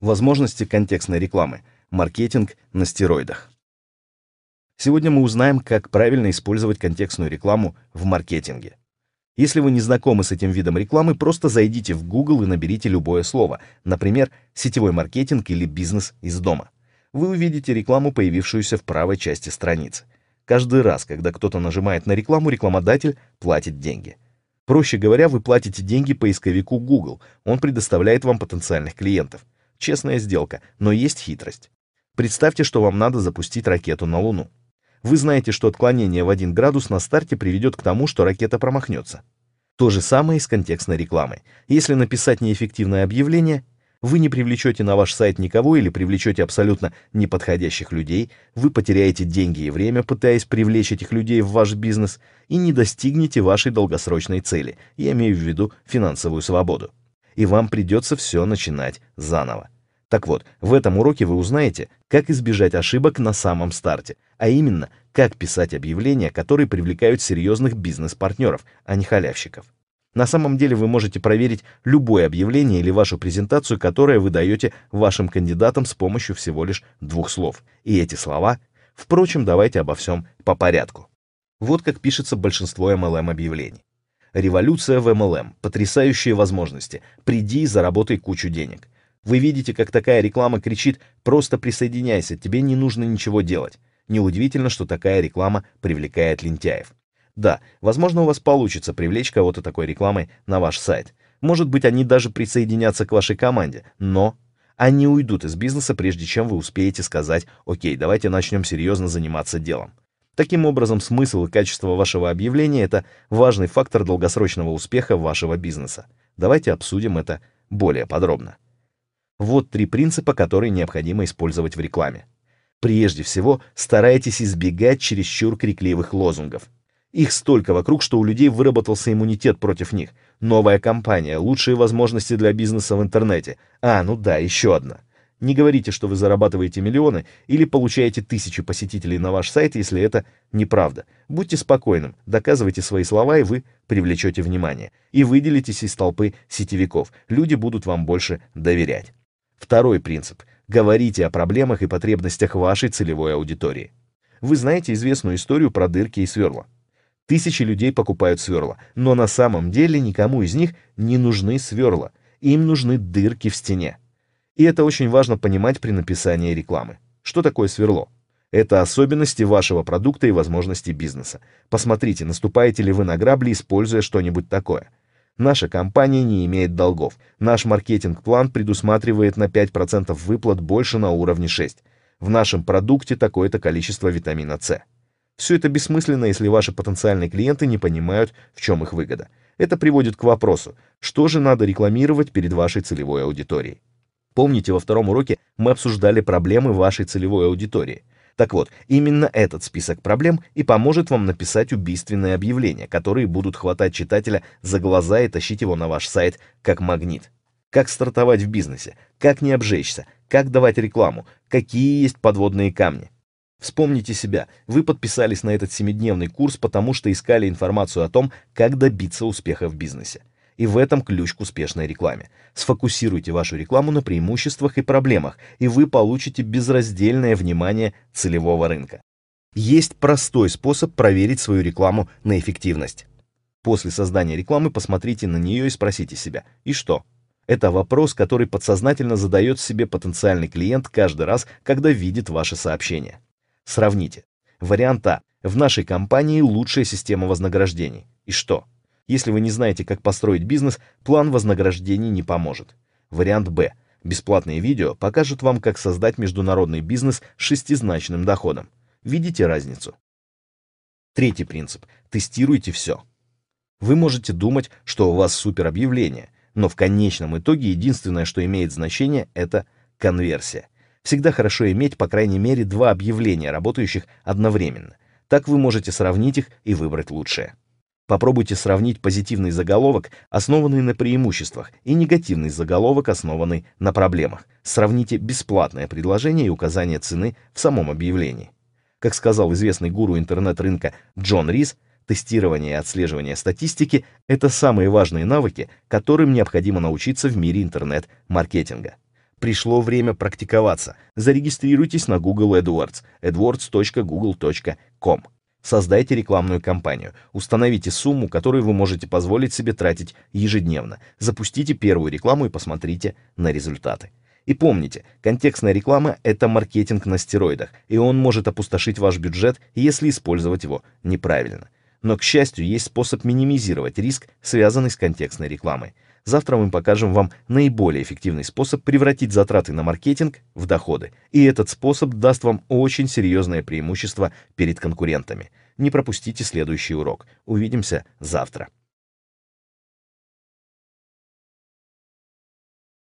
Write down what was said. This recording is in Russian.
возможности контекстной рекламы, маркетинг на стероидах. Сегодня мы узнаем, как правильно использовать контекстную рекламу в маркетинге. Если вы не знакомы с этим видом рекламы, просто зайдите в Google и наберите любое слово, например, сетевой маркетинг или бизнес из дома. Вы увидите рекламу, появившуюся в правой части страницы. Каждый раз, когда кто-то нажимает на рекламу, рекламодатель платит деньги. Проще говоря, вы платите деньги поисковику Google, он предоставляет вам потенциальных клиентов. Честная сделка, но есть хитрость. Представьте, что вам надо запустить ракету на Луну. Вы знаете, что отклонение в 1 градус на старте приведет к тому, что ракета промахнется. То же самое и с контекстной рекламой. Если написать неэффективное объявление, вы не привлечете на ваш сайт никого или привлечете абсолютно неподходящих людей, вы потеряете деньги и время, пытаясь привлечь этих людей в ваш бизнес, и не достигнете вашей долгосрочной цели, я имею в виду финансовую свободу и вам придется все начинать заново. Так вот, в этом уроке вы узнаете, как избежать ошибок на самом старте, а именно, как писать объявления, которые привлекают серьезных бизнес-партнеров, а не халявщиков. На самом деле вы можете проверить любое объявление или вашу презентацию, которое вы даете вашим кандидатам с помощью всего лишь двух слов. И эти слова... Впрочем, давайте обо всем по порядку. Вот как пишется большинство MLM-объявлений. Революция в MLM. Потрясающие возможности. Приди и заработай кучу денег. Вы видите, как такая реклама кричит «просто присоединяйся, тебе не нужно ничего делать». Неудивительно, что такая реклама привлекает лентяев. Да, возможно, у вас получится привлечь кого-то такой рекламой на ваш сайт. Может быть, они даже присоединятся к вашей команде, но они уйдут из бизнеса, прежде чем вы успеете сказать «Окей, давайте начнем серьезно заниматься делом». Таким образом, смысл и качество вашего объявления – это важный фактор долгосрочного успеха вашего бизнеса. Давайте обсудим это более подробно. Вот три принципа, которые необходимо использовать в рекламе. Прежде всего, старайтесь избегать чересчур крикливых лозунгов. Их столько вокруг, что у людей выработался иммунитет против них. Новая компания, лучшие возможности для бизнеса в интернете. А, ну да, еще одна. Не говорите, что вы зарабатываете миллионы или получаете тысячи посетителей на ваш сайт, если это неправда. Будьте спокойным, доказывайте свои слова, и вы привлечете внимание. И выделитесь из толпы сетевиков. Люди будут вам больше доверять. Второй принцип. Говорите о проблемах и потребностях вашей целевой аудитории. Вы знаете известную историю про дырки и сверла. Тысячи людей покупают сверла, но на самом деле никому из них не нужны сверла. Им нужны дырки в стене. И это очень важно понимать при написании рекламы. Что такое сверло? Это особенности вашего продукта и возможности бизнеса. Посмотрите, наступаете ли вы на грабли, используя что-нибудь такое. Наша компания не имеет долгов. Наш маркетинг-план предусматривает на 5% выплат больше на уровне 6. В нашем продукте такое-то количество витамина С. Все это бессмысленно, если ваши потенциальные клиенты не понимают, в чем их выгода. Это приводит к вопросу, что же надо рекламировать перед вашей целевой аудиторией. Помните, во втором уроке мы обсуждали проблемы вашей целевой аудитории. Так вот, именно этот список проблем и поможет вам написать убийственные объявления, которые будут хватать читателя за глаза и тащить его на ваш сайт как магнит. Как стартовать в бизнесе, как не обжечься, как давать рекламу, какие есть подводные камни. Вспомните себя, вы подписались на этот семидневный курс, потому что искали информацию о том, как добиться успеха в бизнесе. И в этом ключ к успешной рекламе. Сфокусируйте вашу рекламу на преимуществах и проблемах, и вы получите безраздельное внимание целевого рынка. Есть простой способ проверить свою рекламу на эффективность. После создания рекламы посмотрите на нее и спросите себя «И что?». Это вопрос, который подсознательно задает себе потенциальный клиент каждый раз, когда видит ваше сообщение. Сравните. Вариант А. В нашей компании лучшая система вознаграждений. И что? Если вы не знаете, как построить бизнес, план вознаграждений не поможет. Вариант Б. Бесплатные видео покажет вам, как создать международный бизнес с шестизначным доходом. Видите разницу? Третий принцип. Тестируйте все. Вы можете думать, что у вас супер объявление, но в конечном итоге единственное, что имеет значение, это конверсия. Всегда хорошо иметь, по крайней мере, два объявления, работающих одновременно. Так вы можете сравнить их и выбрать лучшее. Попробуйте сравнить позитивный заголовок, основанный на преимуществах, и негативный заголовок, основанный на проблемах. Сравните бесплатное предложение и указание цены в самом объявлении. Как сказал известный гуру интернет-рынка Джон Рис, тестирование и отслеживание статистики – это самые важные навыки, которым необходимо научиться в мире интернет-маркетинга. Пришло время практиковаться. Зарегистрируйтесь на Google AdWords adwords.google.com. Создайте рекламную кампанию, установите сумму, которую вы можете позволить себе тратить ежедневно, запустите первую рекламу и посмотрите на результаты. И помните, контекстная реклама – это маркетинг на стероидах, и он может опустошить ваш бюджет, если использовать его неправильно. Но, к счастью, есть способ минимизировать риск, связанный с контекстной рекламой. Завтра мы покажем вам наиболее эффективный способ превратить затраты на маркетинг в доходы. И этот способ даст вам очень серьезное преимущество перед конкурентами – не пропустите следующий урок. Увидимся завтра.